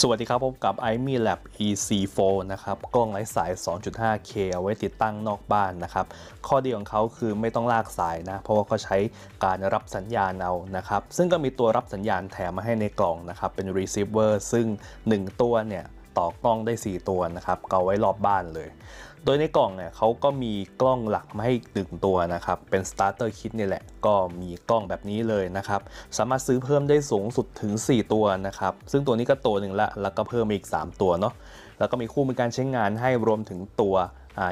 สวัสดีครับพบกับ i m e Lab EC4 นะครับ กล้องไร้สาย 2.5K เอาไว้ติดตั้งนอกบ้านนะครับ ข้อดีของเขาคือไม่ต้องลากสายนะ เพราะว่าเขาใช้การรับสัญญาณเอานะครับ ซึ่งก็มีตัวรับสัญญาณแถมมาให้ในกล่องนะครับ เป็น receiver ซึ่ง 1 ตัวเนี่ยต่อกล้องได้ 4 ตัวนะครับเกาไว้รอบบ้านเลย โดยในกล่องเนี่ยเขาก็มีกล้องหลักมาให้ตึงตัวนะครับ เป็น starter kit นี่แหละ ก็มีกล้องแบบนี้เลยนะครับ สามารถซื้อเพิ่มได้สูงสุดถึง 4 ตัวนะครับ ซึ่งตัวนี้ก็ตัวหนึ่งละแล้วก็เพิ่มอีก 3 ตัวเนาะ แล้วก็มีคู่มือการใช้งานให้รวมถึงตัว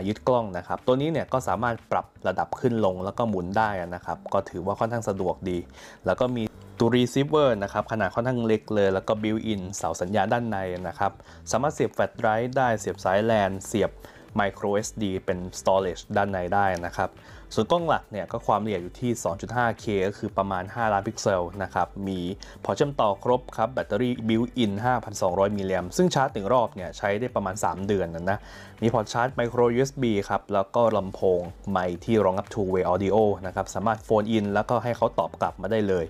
ยึดกล้องนะครับ ตัวนี้เนี่ยก็สามารถปรับระดับขึ้นลงแล้วก็หมุนได้นะครับ ก็ถือว่าค่อนข้างสะดวกดี แล้วก็มีตัวรีเซิร์ฟเวอร์นะครับขนาดค่อนข้างเล็กเลย แล้วก็บิวอินเสาสัญญาณด้านในนะครับสามารถเสียบแฟลชไดรฟ์ได้เสียบสายแลนเสียบ micro SD เป็นสตอเรจด้านในได้นะครับส่วนกล้องหลักเนี่ยก็ความละเอียดอยู่ที่ 2.5K ก็คือประมาณ 5ล้านพิกเซลนะครับมีพอเชื่อมต่อครบครับแบตเตอรี่บิวอิน5,200มิลลิแอมซึ่งชาร์จถึงรอบเนี่ยใช้ได้ประมาณ 3 เดือนนะมีพอร์ตชาร์จไมโคร USB ครับแล้วก็ลำโพงไมค์ที่รองรับ two way audio นะครับสามารถโฟนอินแล้วก็ให้เขาตอบกลับมาได้เลย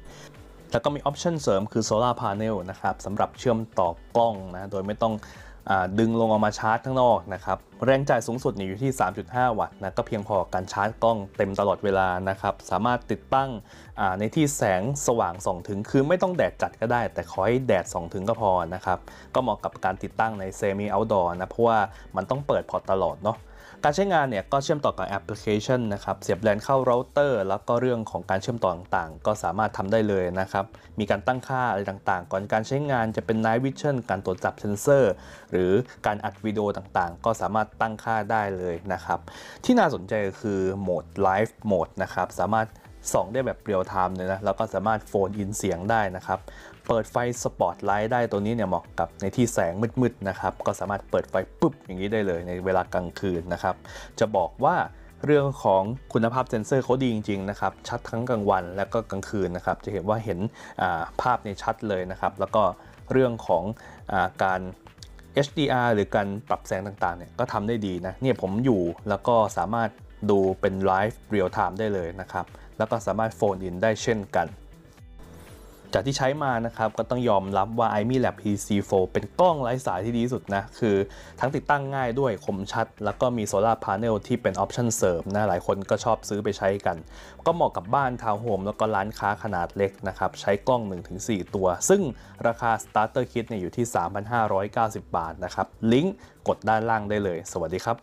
แล้วก็มีออปชันเสริม คือโซลาร์พาร์เนะครับสำหรับเชื่อมต่อกล้องนะโดยไม่ต้องดึงลงออกมาชาร์จข้างนอกนะครับแรงจ่ายสูงสุดอยู่ที่ 3.5 วัตต์นะก็เพียงพอการชาร์จกล้องเต็มตลอดเวลานะครับสามารถติดตั้งในที่แสงสว่างส่องถึงคือไม่ต้องแดดจัดก็ได้ แต่ขอให้แดดส่องถึงก็พอนะครับก็เหมาะกับการติดตั้งในเซมิเอาท์ดอร์นะเพราะว่ามันต้องเปิดพอตลอดเนาะการใช้งานเนี่ยก็เชื่อมต่อกับแอปพลิเคชันนะครับ เสียบแลนเข้าเราเตอร์แล้วก็เรื่องของการเชื่อมต่อต่างๆก็สามารถทำได้เลยนะครับ มีการตั้งค่าอะไรต่างๆก่อนการใช้งานจะเป็น Night Vision การตรวจจับเซนเซอร์หรือการอัดวิดีโอต่างๆก็สามารถตั้งค่าได้เลยนะครับ ที่น่าสนใจคือโหมด Live โหมดนะครับสามารถส่องได้แบบเรียลไทม์เลยนะแล้วก็สามารถโฟนอินเสียงได้นะครับ เปิดไฟสปอตไลท์ได้ตัวนี้เนี่ยเหมาะกับในที่แสงมืดๆนะครับก็สามารถเปิดไฟปุ๊บ อย่างนี้ได้เลยในเวลากลางคืนนะครับจะบอกว่าเรื่องของคุณภาพเซ็นเซอร์เขาดีจริงๆ นะครับ ชัดทั้งกลางวัน และก็กลางคืนนะครับจะเห็นว่าเห็นภาพในชัดเลยนะครับ แล้วก็เรื่องของอการ HDR หรือการปรับแสงต่างๆเนี่ยก็ทำได้ดีนะเนี่ยผมอยู่แล้วก็สามารถดูเป็นไลฟ์เรียลไทม์ได้เลยนะครับ แล้วก็สามารถโฟนอินได้เช่นกัน จากที่ใช้มานะครับก็ต้องยอมรับว่า i m i Lab PC4 เป็นกล้องไร้สายที่ดีที่สุดนะ คือทั้งติดตั้งง่ายด้วยคมชัดแล้วก็มีโซลาร์พาร์เนลที่เป็นออปชันเสริมนะหลายคนก็ชอบซื้อไปใช้กัน ก็เหมาะกับบ้านทาวน์โฮมแล้วก็ร้านค้าขนาดเล็กนะครับ ใช้กล้อง 1-4 ตัว ซึ่งราคา Starter Kit เนี่ยอยู่ที่3,590 บาทนะครับลิงก์กดด้านล่างได้เลย สวัสดีครับ